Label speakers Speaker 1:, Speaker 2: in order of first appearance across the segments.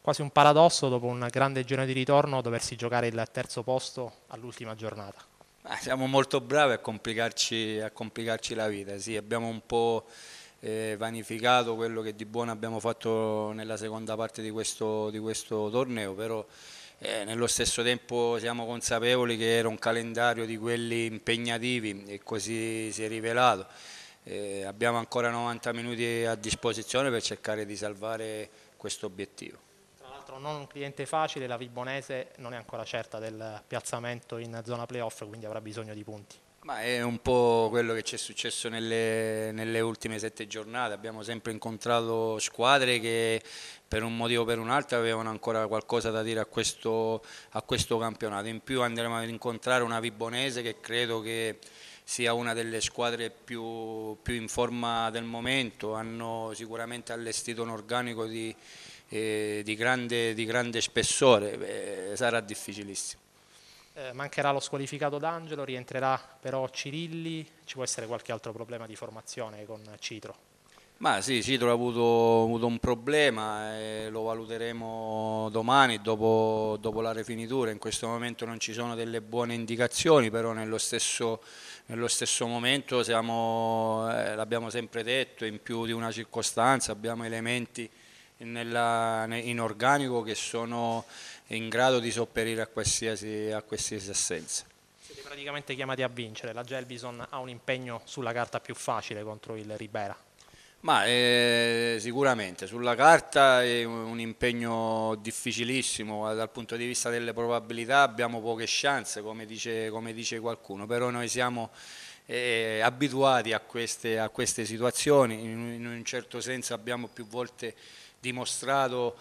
Speaker 1: Quasi un paradosso dopo una grande giornata di ritorno doversi giocare il terzo posto all'ultima giornata.
Speaker 2: Siamo molto bravi a complicarci, a complicarci la vita, sì, abbiamo un po' eh, vanificato quello che di buono abbiamo fatto nella seconda parte di questo, di questo torneo, però eh, nello stesso tempo siamo consapevoli che era un calendario di quelli impegnativi e così si è rivelato. Eh, abbiamo ancora 90 minuti a disposizione per cercare di salvare questo obiettivo.
Speaker 1: Tra l'altro non un cliente facile, la Vibonese non è ancora certa del piazzamento in zona playoff, quindi avrà bisogno di punti.
Speaker 2: Ma è un po' quello che ci è successo nelle, nelle, ultime sette giornate, abbiamo sempre incontrato squadre che per un motivo o per un altro avevano ancora qualcosa da dire a questo, a questo campionato, in più andremo ad incontrare una Vibonese che credo che sia una delle squadre più, più, in forma del momento, hanno sicuramente allestito un organico di, eh, di, grande, di grande, spessore, Beh, sarà difficilissimo
Speaker 1: eh, mancherà lo squalificato d'Angelo, rientrerà però Cirilli, ci può essere qualche altro problema di formazione con
Speaker 2: Citro? Ma sì, Citro ha avuto, avuto un problema, eh, lo valuteremo domani dopo, dopo, la rifinitura, in questo momento non ci sono delle buone indicazioni, però nello stesso, nello stesso momento eh, l'abbiamo sempre detto, in più di una circostanza abbiamo elementi nella, in organico che sono in grado di sopperire a qualsiasi, a qualsiasi assenza.
Speaker 1: Siete praticamente chiamati a vincere, la Gelbison ha un impegno sulla carta più facile contro il Ribera.
Speaker 2: Ma eh, sicuramente sulla carta è un impegno difficilissimo, dal punto di vista delle probabilità abbiamo poche chance come dice, come dice qualcuno, però noi siamo eh, abituati a queste, a queste situazioni, in, in un certo senso abbiamo più volte dimostrato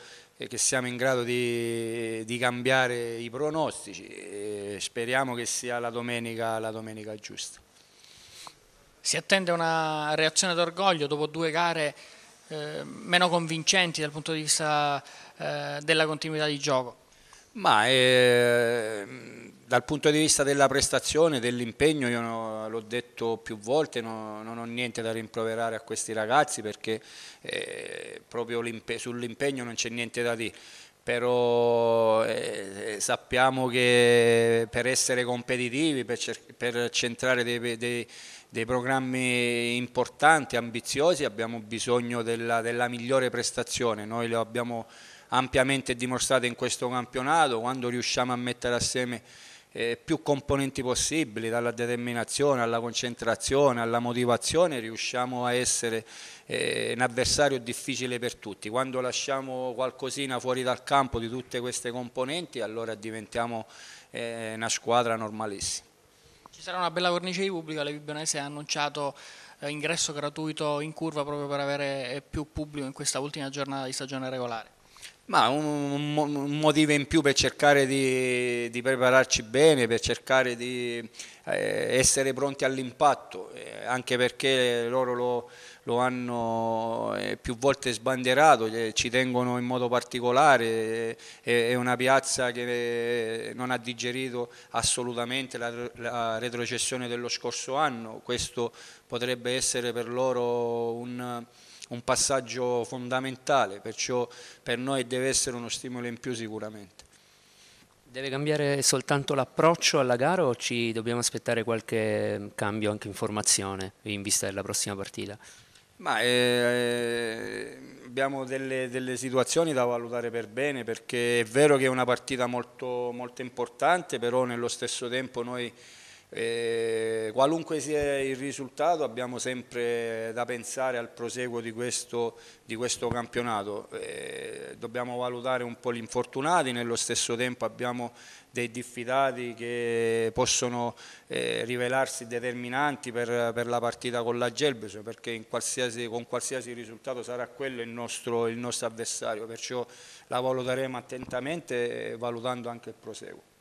Speaker 2: che siamo in grado di, di cambiare i pronostici e speriamo che sia la domenica, la domenica giusta. Si attende una reazione d'orgoglio dopo due gare eh, meno convincenti dal punto di vista eh, della continuità di gioco. Ma eh, dal punto di vista della prestazione, dell'impegno, io no, l'ho detto più volte, no, non ho niente da rimproverare a questi ragazzi perché eh, proprio sull'impegno non c'è niente da dire però eh, eh sappiamo che per essere competitivi, per, per centrare dei, dei, dei, programmi importanti, ambiziosi, abbiamo bisogno della, della migliore prestazione. Noi lo abbiamo ampiamente dimostrata in questo campionato, quando riusciamo a mettere assieme eh, più componenti possibili, dalla determinazione alla concentrazione, alla motivazione, riusciamo a essere eh, un avversario difficile per tutti. Quando lasciamo qualcosina fuori dal campo di tutte queste componenti, allora diventiamo eh, una squadra normalissima. Ci sarà una bella cornice di pubblico, la Bibbionese ha annunciato eh, ingresso gratuito in curva proprio per avere eh, più pubblico in questa ultima giornata di stagione regolare. Ma un, un, motivo in più per cercare di, di prepararci bene, per cercare di eh, essere pronti all'impatto, eh, anche perché loro lo, lo hanno eh, più volte sbandierato, eh, ci tengono in modo particolare, eh, è una piazza che eh, non ha digerito assolutamente la, la retrocessione dello scorso anno, questo potrebbe essere per loro un un passaggio fondamentale, perciò per noi deve essere uno stimolo in più sicuramente.
Speaker 1: Deve cambiare soltanto l'approccio alla gara o ci dobbiamo aspettare qualche cambio anche in formazione in vista della prossima partita?
Speaker 2: Ma, eh, eh abbiamo delle, delle, situazioni da valutare per bene perché è vero che è una partita molto, molto importante, però nello stesso tempo noi e eh, qualunque sia il risultato abbiamo sempre da pensare al proseguo di questo, di questo campionato, e eh, dobbiamo valutare un po' gli infortunati, nello stesso tempo abbiamo dei diffidati che possono eh, rivelarsi determinanti per, per, la partita con la Gelbes perché qualsiasi, con qualsiasi risultato sarà quello il nostro, il nostro avversario, perciò la valuteremo attentamente eh, valutando anche il proseguo.